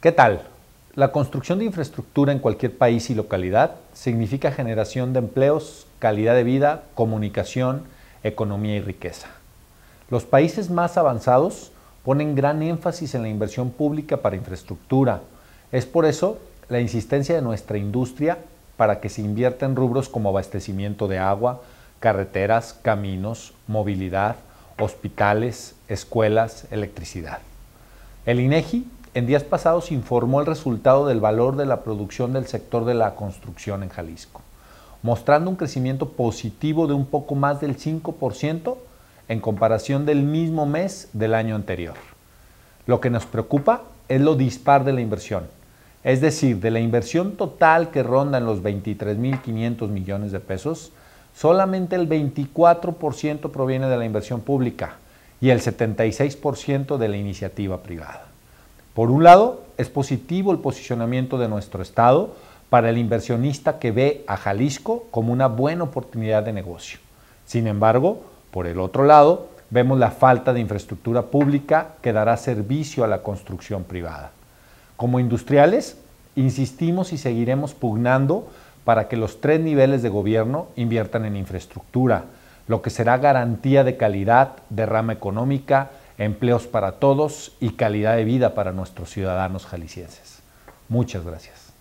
¿Qué tal? La construcción de infraestructura en cualquier país y localidad significa generación de empleos, calidad de vida, comunicación, economía y riqueza. Los países más avanzados ponen gran énfasis en la inversión pública para infraestructura. Es por eso la insistencia de nuestra industria para que se invierta en rubros como abastecimiento de agua, carreteras, caminos, movilidad, hospitales, escuelas, electricidad. El INEGI en días pasados informó el resultado del valor de la producción del sector de la construcción en Jalisco, mostrando un crecimiento positivo de un poco más del 5% en comparación del mismo mes del año anterior. Lo que nos preocupa es lo dispar de la inversión, es decir, de la inversión total que ronda en los 23.500 millones de pesos, solamente el 24% proviene de la inversión pública y el 76% de la iniciativa privada. Por un lado, es positivo el posicionamiento de nuestro Estado para el inversionista que ve a Jalisco como una buena oportunidad de negocio. Sin embargo, por el otro lado, vemos la falta de infraestructura pública que dará servicio a la construcción privada. Como industriales, insistimos y seguiremos pugnando para que los tres niveles de gobierno inviertan en infraestructura, lo que será garantía de calidad, derrama económica empleos para todos y calidad de vida para nuestros ciudadanos jaliscienses. Muchas gracias.